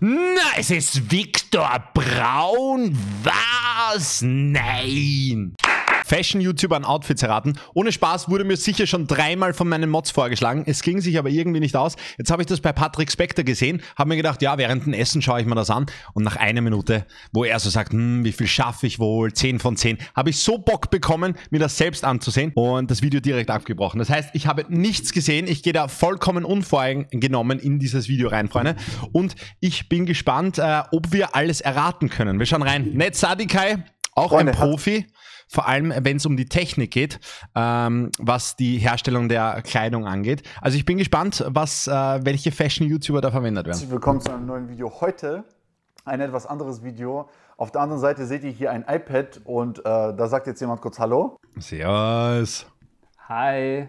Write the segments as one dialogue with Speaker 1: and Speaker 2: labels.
Speaker 1: Na, es ist Viktor Braun. Was? Nein. Fashion-YouTubern Outfits erraten. Ohne Spaß wurde mir sicher schon dreimal von meinen Mods vorgeschlagen. Es ging sich aber irgendwie nicht aus. Jetzt habe ich das bei Patrick Spector gesehen, habe mir gedacht, ja, während dem Essen schaue ich mir das an. Und nach einer Minute, wo er so sagt, hm, wie viel schaffe ich wohl, Zehn von zehn. habe ich so Bock bekommen, mir das selbst anzusehen und das Video direkt abgebrochen. Das heißt, ich habe nichts gesehen. Ich gehe da vollkommen unvoreingenommen in dieses Video rein, Freunde. Und ich bin gespannt, äh, ob wir alles erraten können. Wir schauen rein. Ned Sadikai, auch Freunde, ein Profi vor allem wenn es um die Technik geht, ähm, was die Herstellung der Kleidung angeht. Also ich bin gespannt, was, äh, welche Fashion-YouTuber da verwendet werden. Herzlich willkommen zu
Speaker 2: einem neuen Video. Heute ein etwas anderes Video. Auf der anderen Seite seht ihr hier ein iPad und äh, da sagt jetzt jemand kurz Hallo. Servus. Hi.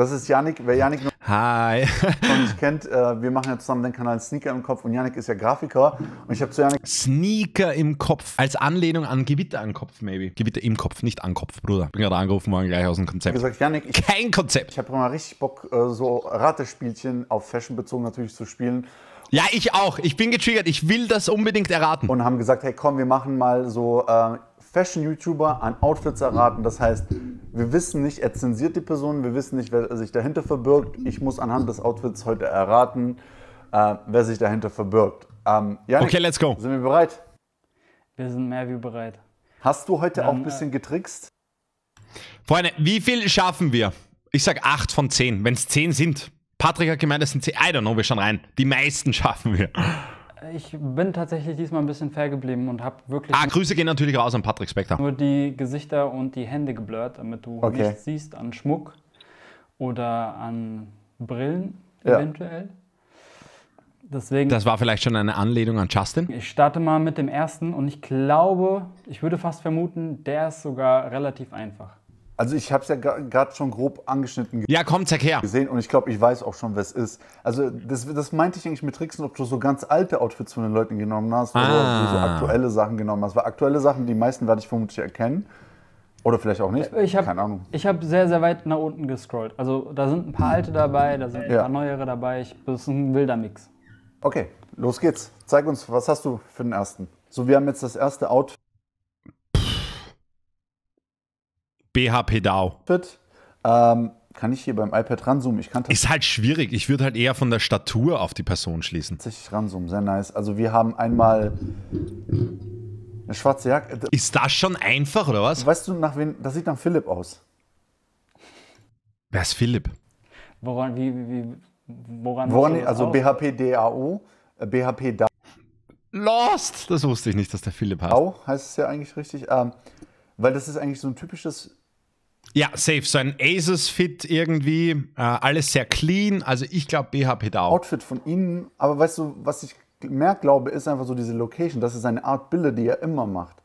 Speaker 2: Das ist Janik, wer Janik noch Hi. und kennt, äh, wir machen ja zusammen den Kanal Sneaker im Kopf und Janik ist ja Grafiker und ich habe zu Janik...
Speaker 1: Sneaker im Kopf, als Anlehnung an Gewitter am Kopf, maybe. Gewitter im Kopf, nicht an Kopf, Bruder. Bin gerade angerufen worden, gleich aus dem Konzept. Ich gesagt, Janik... Ich, Kein Konzept! Ich habe immer richtig
Speaker 2: Bock, äh, so Ratespielchen auf Fashion bezogen natürlich zu spielen. Ja, ich auch. Ich bin getriggert. Ich will das unbedingt erraten. Und haben gesagt, hey komm, wir machen mal so äh, Fashion-YouTuber an Outfits erraten. Das heißt, wir wissen nicht, er zensiert die Person, wir wissen nicht, wer sich dahinter verbirgt. Ich muss anhand des Outfits heute erraten, äh, wer sich dahinter verbirgt.
Speaker 1: Ähm, Janik, okay,
Speaker 2: let's go. Sind wir bereit? Wir sind mehr wie bereit. Hast du heute Dann, auch ein bisschen äh, getrickst?
Speaker 1: Freunde, wie viel schaffen wir? Ich sag 8 von 10, wenn es 10 sind. Patrick hat gemeint, es sind 10. I don't know, wir schauen rein. Die meisten schaffen wir.
Speaker 3: Ich bin tatsächlich diesmal ein bisschen fair geblieben und habe wirklich. Ah, Grüße
Speaker 1: gehen natürlich raus an Patrick Spector. Nur
Speaker 3: die Gesichter und die Hände geblurrt, damit du okay. nichts siehst an Schmuck oder an Brillen ja. eventuell.
Speaker 1: Deswegen, das war vielleicht schon eine Anlehnung an Justin?
Speaker 3: Ich starte mal mit dem ersten und ich glaube, ich würde fast vermuten, der ist sogar relativ einfach.
Speaker 2: Also ich habe es ja gerade schon grob angeschnitten ja, komm, zack her. gesehen und ich glaube, ich weiß auch schon, wer es ist. Also das, das meinte ich eigentlich mit Tricksen, ob du so ganz alte Outfits von den Leuten genommen hast oder ah. so aktuelle Sachen genommen hast. Weil aktuelle Sachen, die meisten werde ich vermutlich erkennen. Oder vielleicht auch nicht. Ich hab, Keine Ahnung.
Speaker 3: Ich habe sehr, sehr weit nach unten gescrollt. Also da sind ein paar alte dabei, da sind ein ja. paar neuere dabei. Ich, das ist ein wilder Mix. Okay,
Speaker 2: los geht's. Zeig uns, was hast du für den ersten? So, wir haben jetzt das erste Outfit. BHP DAO. Ähm, kann ich hier beim iPad ranzoomen? Ich kann Ist halt schwierig. Ich würde halt eher von der Statur auf die Person schließen. tatsächlich ranzoomen, sehr nice. Also wir haben einmal eine schwarze Jacke. Äh, ist das schon einfach oder was? Weißt du, nach wen? Das sieht nach Philipp aus.
Speaker 1: Wer ist Philipp?
Speaker 3: Woran, wie, wie, woran, Woran, also BHP DAO,
Speaker 2: äh, BHP DAO. Lost!
Speaker 1: Das wusste ich nicht, dass der Philipp heißt.
Speaker 2: heißt es ja eigentlich richtig. Ähm, weil das ist eigentlich so ein typisches
Speaker 1: ja, safe. So ein Aces-Fit irgendwie. Äh, alles sehr clean. Also ich glaube, BHP da auch. Outfit von ihnen. Aber weißt du, was ich mehr
Speaker 2: glaube, ist einfach so diese Location. Das ist eine Art Bille, die er immer macht.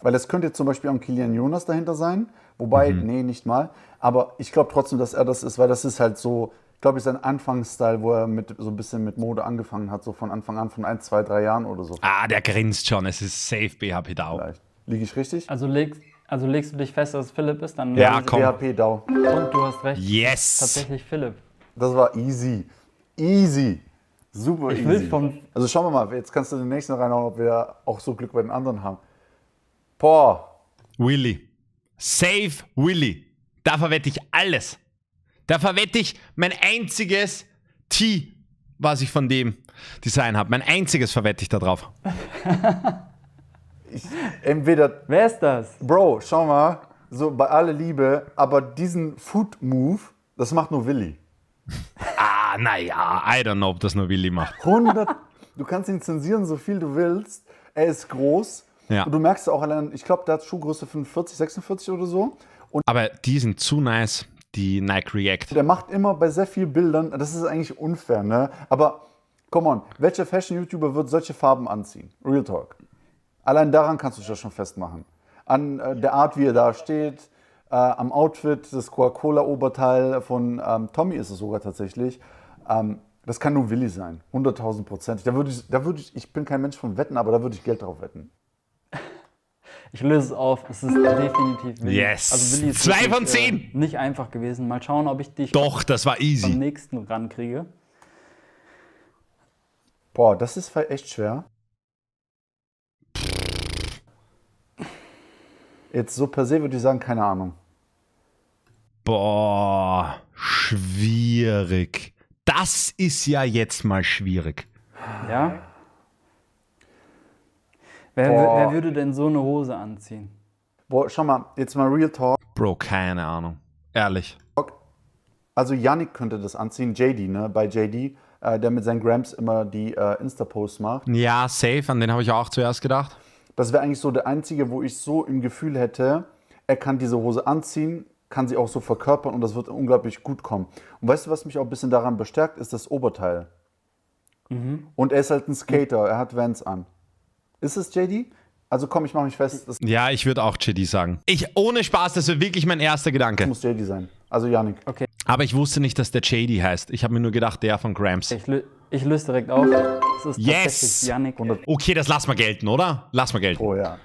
Speaker 2: Weil das könnte jetzt zum Beispiel auch Kilian Jonas dahinter sein. Wobei, mhm. nee, nicht mal. Aber ich glaube trotzdem, dass er das ist, weil das ist halt so, glaube ich, sein Anfangsstyle, wo er mit, so ein bisschen mit Mode angefangen hat. So von Anfang an, von ein, zwei,
Speaker 1: drei Jahren oder so. Ah, der grinst schon. Es ist safe BHP da auch.
Speaker 3: Liege ich richtig? Also legst also legst du dich fest, dass es Philipp ist, dann Ja, komm. PHP Down. Und du hast recht. Yes! Tatsächlich Philipp.
Speaker 2: Das war easy. Easy. Super Ich easy. vom- also schauen wir mal, jetzt kannst du den nächsten reinhauen, ob wir auch so Glück bei den anderen haben.
Speaker 1: Boah. Willy. Save Willy. Da verwette ich alles. Da verwette ich mein einziges T, was ich von dem Design habe. Mein einziges verwette ich da drauf.
Speaker 2: ich, entweder. Wer ist das? Bro, schau mal, so bei aller Liebe, aber diesen Food-Move, das macht nur Willi.
Speaker 1: ah, naja, I don't know, ob das nur Willi macht.
Speaker 2: 100, du kannst ihn zensieren, so viel du willst. Er ist groß. Ja. Und du merkst auch allein, ich glaube, der hat Schuhgröße 45, 46 oder so.
Speaker 1: Und aber die sind zu nice, die Nike React. Der macht immer
Speaker 2: bei sehr vielen Bildern, das ist eigentlich unfair, ne? Aber come on, welcher Fashion-YouTuber wird solche Farben anziehen? Real Talk. Allein daran kannst du das schon festmachen. An äh, der Art, wie er da steht, äh, am Outfit, das Coca-Cola-Oberteil von ähm, Tommy ist es sogar tatsächlich. Ähm, das kann nur Willi sein, 100.000 Prozent. Da würde ich, da würde ich, ich
Speaker 3: bin kein Mensch von Wetten, aber da würde ich Geld drauf wetten. Ich löse es auf, es ist definitiv Willi. Yes! Also Willi ist Zwei von zehn! Äh, nicht einfach gewesen. Mal schauen, ob ich dich Doch, das war easy. am nächsten rankriege. Boah, das ist echt
Speaker 2: schwer. Jetzt so per se würde ich sagen, keine Ahnung.
Speaker 1: Boah, schwierig. Das ist ja jetzt mal schwierig.
Speaker 3: Ja? Wer, wer, würde denn so eine Hose anziehen? Boah, schau mal, jetzt mal Real Talk.
Speaker 1: Bro, keine Ahnung. Ehrlich.
Speaker 3: Also Yannick
Speaker 2: könnte das anziehen, JD, ne? Bei JD, äh, der mit seinen Grams immer die äh, Insta-Posts macht.
Speaker 1: Ja, safe, an den habe ich auch zuerst gedacht.
Speaker 2: Das wäre eigentlich so der einzige, wo ich so im Gefühl hätte, er kann diese Hose anziehen, kann sie auch so verkörpern und das wird unglaublich gut kommen. Und weißt du, was mich auch ein bisschen daran bestärkt, ist das Oberteil. Mhm. Und er ist halt ein Skater, er hat Vans an. Ist es JD? Also komm, ich mache mich fest.
Speaker 1: ja, ich würde auch JD sagen. Ich, ohne Spaß, das wäre wirklich mein erster Gedanke. Das muss JD sein. Also Janik. Okay. Aber ich wusste nicht, dass der JD heißt. Ich habe mir nur gedacht, der von Gramps. Ich,
Speaker 3: ich löse direkt auf. Es ist yes!
Speaker 1: Yannick. Okay, das lass mal gelten, oder? Lass mal gelten. Oh ja.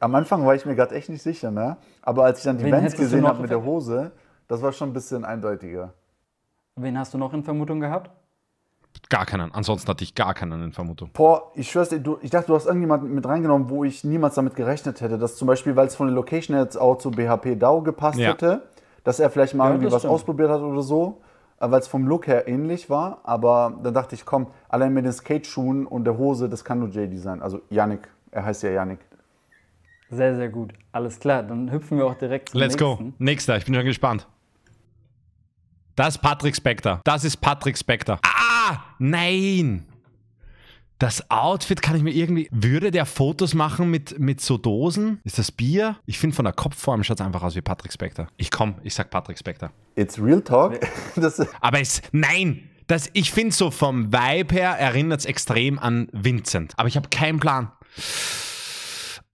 Speaker 2: Am Anfang war ich mir gerade echt nicht sicher, ne? Aber als ich dann die Wen Bands gesehen habe mit der Hose, das war schon ein bisschen eindeutiger.
Speaker 1: Wen hast du noch in Vermutung gehabt? Gar keinen. Ansonsten hatte ich gar keinen in Vermutung.
Speaker 2: Boah, ich schwör's dir, du, ich dachte, du hast irgendjemanden mit reingenommen, wo ich niemals damit gerechnet hätte. Dass zum Beispiel, weil es von der Location jetzt auch zu BHP DAO gepasst ja. hätte, dass er vielleicht mal ja, irgendwie was stimmt. ausprobiert hat oder so weil es vom Look her ähnlich war. Aber dann dachte ich, komm, allein mit den Skateschuhen und der Hose, das kann nur JD sein. Also Yannick, er heißt ja Yannick.
Speaker 3: Sehr, sehr gut. Alles klar, dann hüpfen wir auch direkt zum Let's nächsten.
Speaker 1: Let's go. Nächster, ich bin schon gespannt. Das ist Patrick Spector. Das ist Patrick Spector. Ah, nein! Das Outfit kann ich mir irgendwie. Würde der Fotos machen mit, mit so Dosen? Ist das Bier? Ich finde von der Kopfform schaut es einfach aus wie Patrick Spector. Ich komm, ich sag Patrick Spector. It's real talk. Aber es. Nein! Das, ich finde so vom Vibe her erinnert es extrem an Vincent. Aber ich habe keinen Plan.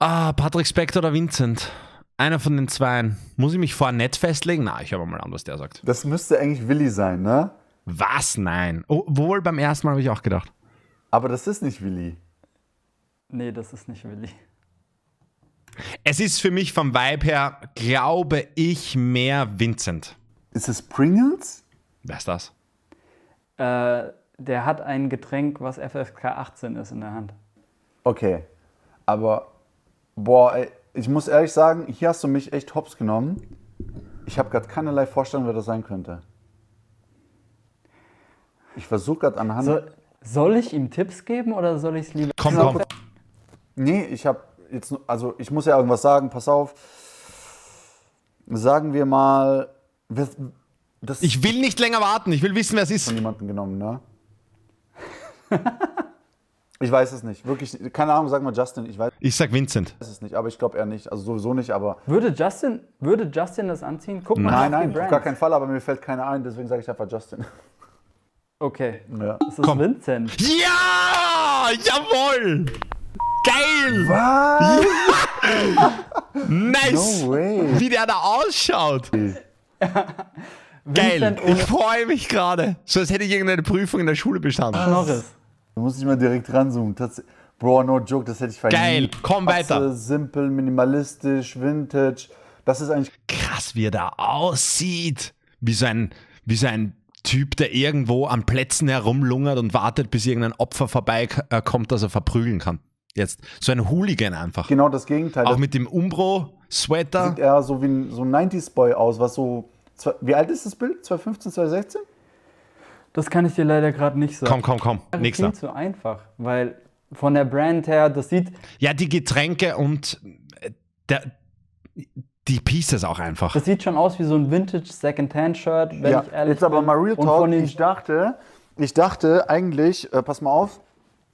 Speaker 1: Ah, Patrick Spector oder Vincent? Einer von den zweien. Muss ich mich vor nett festlegen? Na, ich habe mal an, was der sagt. Das müsste eigentlich Willi sein, ne? Was? Nein. Oh, wohl beim ersten Mal habe ich auch gedacht. Aber das ist nicht Willi.
Speaker 3: Nee, das ist nicht Willi.
Speaker 1: Es ist für mich vom Vibe her, glaube ich, mehr Vincent. Ist es Pringles? Wer ist das?
Speaker 3: Äh, der hat ein Getränk, was FFK 18 ist, in der Hand.
Speaker 2: Okay. Aber, boah, ey, ich muss ehrlich sagen, hier hast du mich echt hops genommen. Ich habe gerade keinerlei Vorstellung, wer das sein könnte. Ich versuche gerade anhand. So, soll ich ihm
Speaker 3: Tipps geben oder soll ich es lieber? Komm, komm.
Speaker 2: Nee, ich habe jetzt, also ich muss ja irgendwas sagen, pass auf. Sagen wir mal, das ich will nicht
Speaker 1: länger warten, ich will wissen, wer es ist. Von jemandem genommen, ne?
Speaker 2: ich weiß es nicht, wirklich, keine Ahnung, sag mal Justin, ich weiß. Ich sag Vincent. Ich weiß es nicht, aber ich glaube er nicht, also sowieso nicht, aber. Würde Justin, würde Justin das anziehen? Guck mal. Nein, nein, nein, auf gar keinen Fall, aber mir fällt keiner ein, deswegen sage ich einfach Justin. Okay. Ja. Es ist Komm. Vincent. Ja!
Speaker 1: Jawoll! Geil! Was? Ja. nice! No way. Wie der da ausschaut! Geil! Ich
Speaker 2: freue mich gerade! So als hätte ich irgendeine Prüfung in der Schule bestanden. Schnorres. Ah, da muss ich mal direkt ranzoomen.
Speaker 1: Bro, no joke, das hätte ich vergessen. Geil,
Speaker 2: komm Katze, weiter. Simpel, minimalistisch, vintage. Das ist eigentlich.
Speaker 1: Krass, wie er da aussieht. Wie so ein, wie so ein Typ, der irgendwo an Plätzen herumlungert und wartet, bis irgendein Opfer vorbeikommt, das er verprügeln kann. Jetzt so ein Hooligan einfach.
Speaker 2: Genau das Gegenteil. Auch mit dem
Speaker 1: Umbro-Sweater.
Speaker 2: Sieht er so wie ein, so 90s-Boy aus, was so. Wie alt ist das Bild? 2015, 2016?
Speaker 3: Das kann ich dir leider gerade nicht sagen. Komm, komm, komm. Das Nächster. Klingt zu einfach, weil von der Brand her, das sieht. Ja, die Getränke und äh, der,
Speaker 1: die Pieces auch einfach. Das
Speaker 3: sieht schon aus wie so ein Vintage Secondhand-Shirt, wenn ja. ich ehrlich Jetzt aber
Speaker 2: mal Real Talk, ich dachte, ich dachte eigentlich, äh, pass mal auf,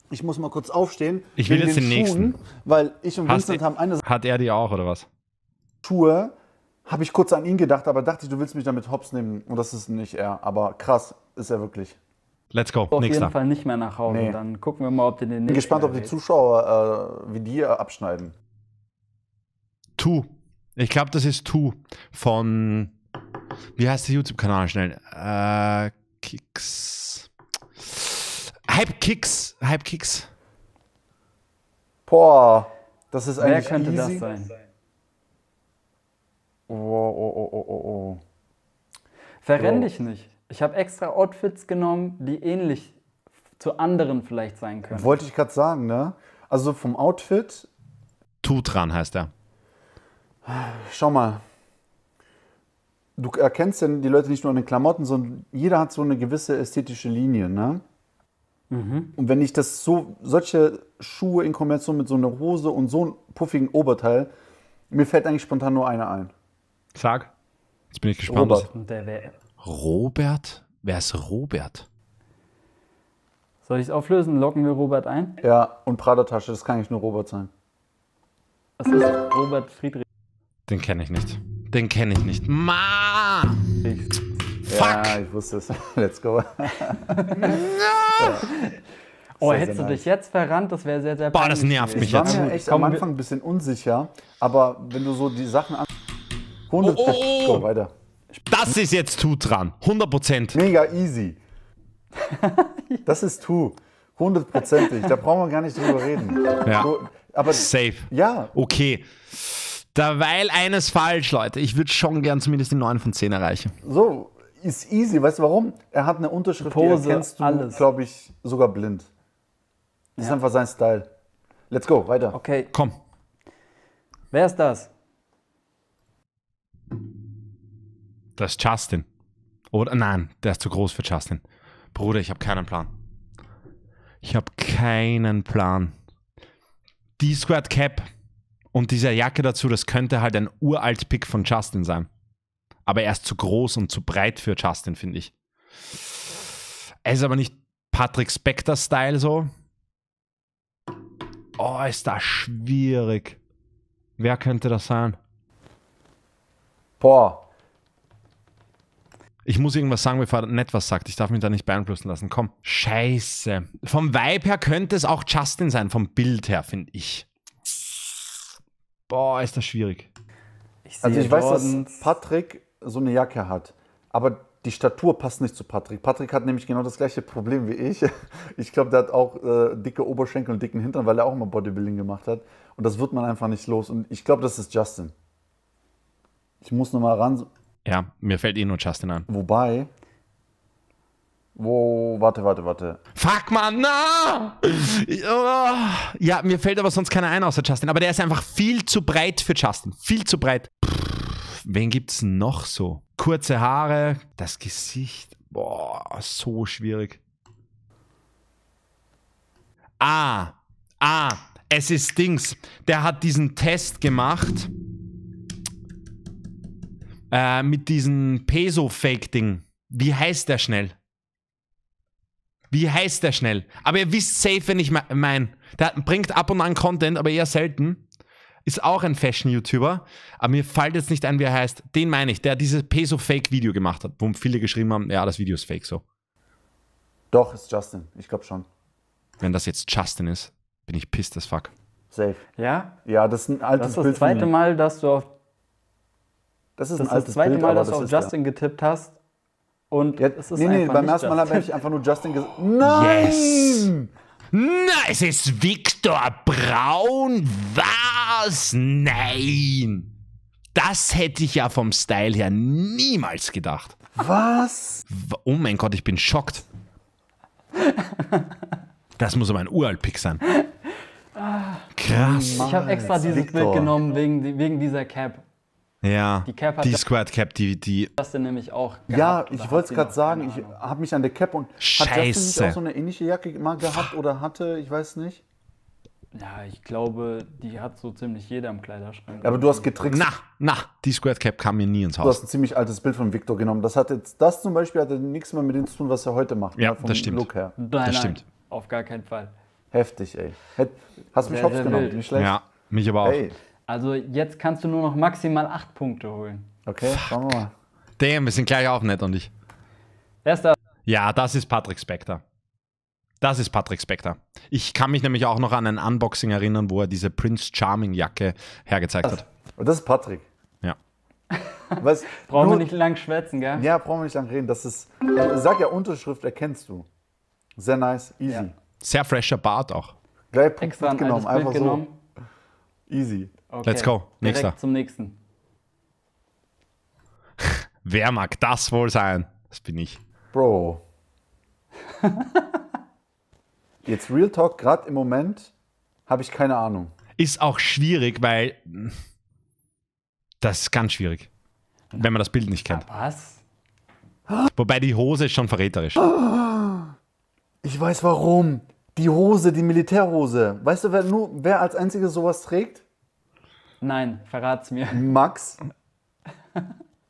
Speaker 2: ich muss mal kurz aufstehen. Ich will jetzt den, den Schuhen, nächsten. Weil ich und Hast Vincent haben eine Sache. Hat er die auch, oder was? Schuhe, habe ich kurz an ihn gedacht, aber dachte ich, du willst mich damit hops nehmen. Und das ist nicht er, aber krass ist er wirklich.
Speaker 1: Let's go. Auf Nächster. jeden Fall nicht mehr nach Hause. Nee.
Speaker 2: Dann gucken wir mal, ob du den nächsten. Bin gespannt, ob die Zuschauer äh, wie die äh, abschneiden.
Speaker 1: Tu. Ich glaube, das ist Tu von. Wie heißt der YouTube-Kanal schnell? Äh, Kicks. Hype Kicks. Hype Kicks. Boah, das ist eigentlich. Wer könnte easy. das
Speaker 3: sein?
Speaker 2: Oh, oh, oh, oh, oh, oh. Verrenn dich nicht.
Speaker 3: Ich habe extra Outfits genommen, die ähnlich zu anderen vielleicht sein können. Wollte ich gerade
Speaker 2: sagen, ne? Also vom Outfit.
Speaker 1: Tu dran heißt er.
Speaker 2: Schau mal, du erkennst denn die Leute nicht nur an den Klamotten, sondern jeder hat so eine gewisse ästhetische Linie, ne? Mhm. Und wenn ich das so, solche Schuhe in Kombination mit so einer Hose und so einem puffigen Oberteil, mir fällt eigentlich
Speaker 3: spontan nur einer ein.
Speaker 1: Sag. Jetzt bin ich gespannt. Robert. Robert? Wer ist Robert?
Speaker 3: Soll ich es auflösen? Locken wir Robert ein?
Speaker 2: Ja, und Pradertasche, das kann nicht nur Robert sein.
Speaker 3: Das ist Robert Friedrich.
Speaker 1: Den kenne ich nicht. Den kenne ich nicht. Ma! Ich, Fuck! Ja, ich wusste es. Let's go. ja.
Speaker 3: Oh, hättest du dich jetzt verrannt, das wäre sehr, sehr peinlich. Boah, das nervt mich jetzt. Ich war mir echt am Anfang
Speaker 2: ein bisschen unsicher, aber wenn du so die Sachen an... Oh, oh, oh. Go,
Speaker 1: weiter. Das ist jetzt Tu dran. 100%.
Speaker 2: Mega easy. Das ist Tu. Hundertprozentig. Da brauchen wir gar nicht drüber reden. Ja. So,
Speaker 1: aber Safe. Ja. Okay. Da Derweil eines falsch, Leute. Ich würde schon gern zumindest die 9 von 10 erreichen.
Speaker 2: So, ist easy. Weißt du warum? Er hat eine Unterschrift, Pose, die erkennst du, glaube ich, sogar blind. Das ja. ist einfach sein Style. Let's go, weiter. Okay. Komm. Wer ist das?
Speaker 1: Das ist Justin. Oder nein, der ist zu groß für Justin. Bruder, ich habe keinen Plan. Ich habe keinen Plan. D-Squared Cap. Und diese Jacke dazu, das könnte halt ein uralt Pick von Justin sein. Aber er ist zu groß und zu breit für Justin, finde ich. Er ist aber nicht Patrick Spector-Style so. Oh, ist das schwierig. Wer könnte das sein? Boah. Ich muss irgendwas sagen, bevor er nett was sagt. Ich darf mich da nicht beeinflussen lassen. Komm. Scheiße. Vom Vibe her könnte es auch Justin sein, vom Bild her, finde ich. Boah, ist das schwierig.
Speaker 3: Ich also sehe also ich Jordans. weiß,
Speaker 2: dass Patrick so eine Jacke hat, aber die Statur passt nicht zu Patrick. Patrick hat nämlich genau das gleiche Problem wie ich. Ich glaube, der hat auch äh, dicke Oberschenkel und dicken Hintern, weil er auch immer Bodybuilding gemacht hat. Und das wird man einfach nicht los. Und ich glaube, das ist Justin. Ich muss nochmal ran.
Speaker 1: Ja, mir fällt eh nur Justin an. Wobei, Wow, warte, warte, warte. Fuck, Mann, na! Oh. Ja, mir fällt aber sonst keiner ein außer Justin. Aber der ist einfach viel zu breit für Justin. Viel zu breit. wen gibt's noch so? Kurze Haare, das Gesicht. Boah, so schwierig. Ah, ah, es ist Dings. Der hat diesen Test gemacht. Äh, mit diesem Peso-Fake-Ding. Wie heißt der schnell? Wie heißt der schnell? Aber ihr wisst safe, wenn ich mein. Der bringt ab und an Content, aber eher selten. Ist auch ein Fashion-YouTuber. Aber mir fällt jetzt nicht ein, wie er heißt. Den meine ich, der dieses Peso-Fake-Video gemacht hat, wo viele geschrieben haben, ja, das Video ist fake so.
Speaker 2: Doch, ist Justin. Ich glaube schon.
Speaker 1: Wenn das jetzt Justin ist, bin ich pissed as fuck.
Speaker 2: Safe. Ja? Ja, das ist ein altes Bild. Das ist das zweite
Speaker 3: Mal, dass du auf. Das ist das ein altes das zweite Bild, Mal, dass du auf Justin der. getippt hast und jetzt ist es nee, nee, beim ersten Mal habe ich einfach nur
Speaker 2: Justin gesagt. Nein! Yes.
Speaker 3: Nein, es ist
Speaker 1: Victor Braun. Was? Nein! Das hätte ich ja vom Style her niemals gedacht. Was? Oh mein Gott, ich bin schockt. Das muss aber ein Uralt-Pick sein.
Speaker 3: Ah. Krass. Ich habe extra dieses Victor. Bild genommen wegen, wegen dieser Cap.
Speaker 1: Ja, die, Cap hat die Squad Cap, die, die.
Speaker 3: Das denn nämlich auch. Gehabt, ja, ich wollte es gerade sagen, ich
Speaker 2: habe mich an der Cap und. Scheiße. Hat Justin nicht auch so
Speaker 3: eine ähnliche Jacke mal gehabt oder hatte, ich weiß nicht. Ja, ich glaube, die hat so ziemlich jeder im Kleiderschrank. Aber du hast getrickst. Na,
Speaker 2: na, die Squared Cap kam mir nie ins Haus. Du hast ein ziemlich altes Bild von Victor genommen. Das hat jetzt, das zum Beispiel hatte nichts
Speaker 3: mehr mit dem zu tun, was er heute macht. Ja, ne, vom das stimmt. Look her. Nein, das nein, stimmt. Auf gar keinen Fall.
Speaker 2: Heftig, ey.
Speaker 3: Hast mich hops genommen, nicht schlecht. Ja, mich aber auch. Ey. Also jetzt kannst du nur noch maximal acht Punkte holen.
Speaker 1: Okay, Fuck. schauen wir mal. Damn, wir sind gleich auch nett und ich. Erster. Ja, das ist Patrick Spector. Das ist Patrick Spector. Ich kann mich nämlich auch noch an ein Unboxing erinnern, wo er diese Prince Charming Jacke hergezeigt das, hat. Und das ist Patrick. Ja.
Speaker 3: Was, brauchen nur, wir nicht lang schwätzen, gell? Ja, brauchen wir nicht lang reden. Das ist, äh,
Speaker 2: sag ja, Unterschrift erkennst du. Sehr nice, easy. Ja.
Speaker 1: Sehr fresher Bart auch.
Speaker 3: Gleich Punkt Extra mitgenommen, ein einfach genommen. so. Easy. Okay. Let's go. Nächster. Direkt zum nächsten.
Speaker 1: Wer mag das wohl sein? Das bin ich. Bro. Jetzt Real Talk, gerade im Moment habe ich keine Ahnung. Ist auch schwierig, weil das ist ganz schwierig, wenn man das Bild nicht kennt. Was? Wobei die Hose ist
Speaker 3: schon verräterisch.
Speaker 2: Ich weiß warum. Die Hose, die Militärhose. Weißt du, wer, nur, wer als einziger sowas trägt?
Speaker 3: Nein, verrat's mir. Max?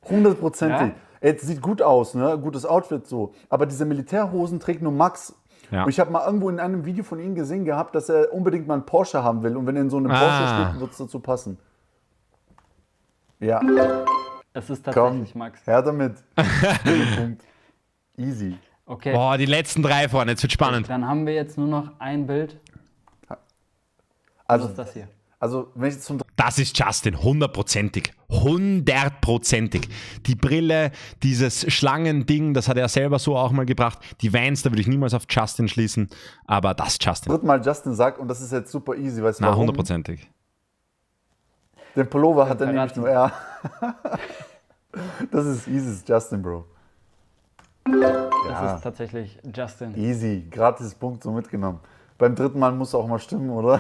Speaker 2: Hundertprozentig. Ja? Es sieht gut aus, ne? Gutes Outfit so. Aber diese Militärhosen trägt nur Max. Ja. Und ich habe mal irgendwo in einem Video von ihm gesehen gehabt, dass er unbedingt mal einen Porsche haben will. Und wenn er in so einem ah. Porsche steht, wird es dazu passen.
Speaker 3: Ja. Es ist tatsächlich
Speaker 2: Komm, Max. Her damit.
Speaker 3: Easy. Okay. Boah, die letzten drei vorne, jetzt wird spannend. Dann haben wir jetzt nur noch ein Bild. Also, also ist das hier. Also, wenn ich jetzt zum
Speaker 1: das ist Justin, hundertprozentig. Hundertprozentig. Die Brille, dieses Schlangending, das hat er selber so auch mal gebracht. Die Vans, da würde ich niemals auf Justin schließen, aber das Justin. Wird
Speaker 2: Mal Justin sagt, und das ist jetzt super easy, weißt du Na, hundertprozentig. Den Pullover hat er nämlich nur er. das ist easy, Justin, Bro.
Speaker 3: Das ja. ist tatsächlich Justin. Easy,
Speaker 2: gratis Punkt so mitgenommen. Beim dritten Mal muss auch mal
Speaker 3: stimmen, oder?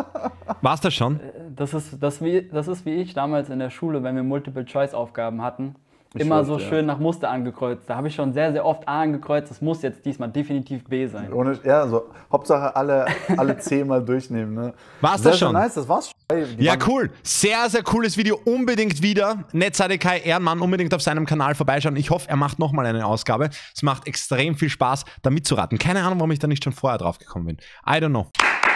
Speaker 1: War es das schon? Äh,
Speaker 3: das ist, das, wie, das ist wie ich damals in der Schule, wenn wir Multiple-Choice-Aufgaben hatten. Ich immer weiß, so schön nach Muster angekreuzt. Da habe ich schon sehr, sehr oft A angekreuzt. Das muss jetzt diesmal definitiv B sein. Ohne, ja, so Hauptsache alle, alle
Speaker 2: mal durchnehmen. Ne? War es das schon? Nice, das war's schon.
Speaker 1: ja, cool. Sehr, sehr cooles Video. Unbedingt wieder. Netzseite Kai Ehrenmann, unbedingt auf seinem Kanal vorbeischauen. Ich hoffe, er macht nochmal eine Ausgabe. Es macht extrem viel Spaß, da mitzuraten. Keine Ahnung, warum ich da nicht schon vorher drauf gekommen bin. I don't know.